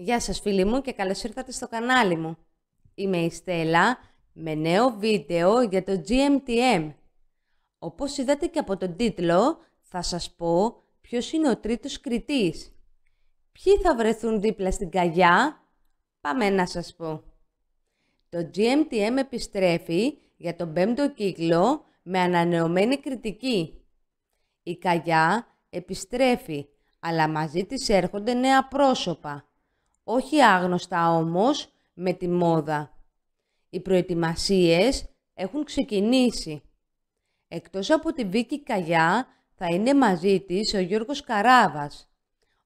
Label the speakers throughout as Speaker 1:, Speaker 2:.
Speaker 1: Γεια σας φίλοι μου και καλώς ήρθατε στο κανάλι μου. Είμαι η Στέλλα με νέο βίντεο για το GMTM. Όπως είδατε και από τον τίτλο, θα σας πω ποιος είναι ο τρίτος κριτής. Ποιοι θα βρεθούν δίπλα στην καγιά, πάμε να σας πω. Το GMTM επιστρέφει για τον πέμπτο κύκλο με ανανεωμένη κριτική. Η καγιά επιστρέφει, αλλά μαζί της έρχονται νέα πρόσωπα όχι άγνωστα όμως με τη μόδα. Οι προετοιμασίες έχουν ξεκινήσει. Εκτός από τη Βίκη Καγιά θα είναι μαζί της ο Γιώργος Καράβας,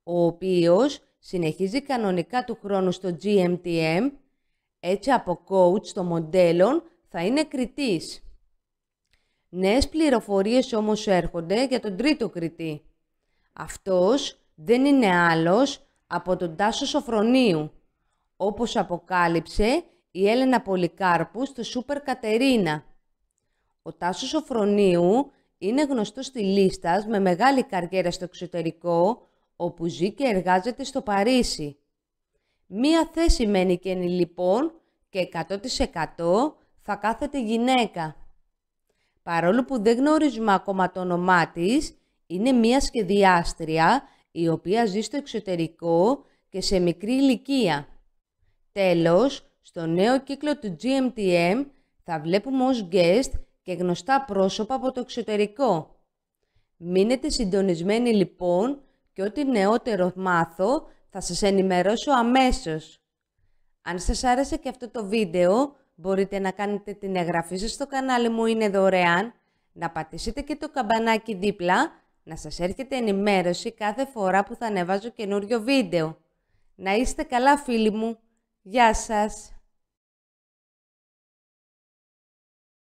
Speaker 1: ο οποίος συνεχίζει κανονικά του χρόνου στο GMTM, έτσι από coach των μοντέλων θα είναι κριτής. Νέες πληροφορίες όμως έρχονται για τον τρίτο κριτή. Αυτός δεν είναι άλλος από τον Τάσο Σοφρονίου, όπως αποκάλυψε η Έλενα Πολυκάρπου στο Σούπερ Κατερίνα. Ο Τάσος Σοφρονίου είναι γνωστός στη λίστα με μεγάλη καριέρα στο εξωτερικό, όπου ζει και εργάζεται στο Παρίσι. Μία θέση μένει και λοιπόν και 100% θα κάθεται γυναίκα. Παρόλο που δεν γνωρίζουμε ακόμα το όνομά της, είναι μία σχεδιάστρια η οποία ζει στο εξωτερικό και σε μικρή ηλικία. Τέλος, στο νέο κύκλο του GMTM θα βλέπουμε ως guest και γνωστά πρόσωπα από το εξωτερικό. Μείνετε συντονισμένοι λοιπόν και ό,τι νεότερο μάθω θα σας ενημερώσω αμέσως. Αν σας άρεσε και αυτό το βίντεο, μπορείτε να κάνετε την εγγραφή σας στο κανάλι μου, είναι δωρεάν, να πατήσετε και το καμπανάκι δίπλα να σας έρχεται ενημέρωση κάθε φορά που θα ανεβάζω καινούριο βίντεο. Να είστε καλά φίλοι μου. Γεια σας!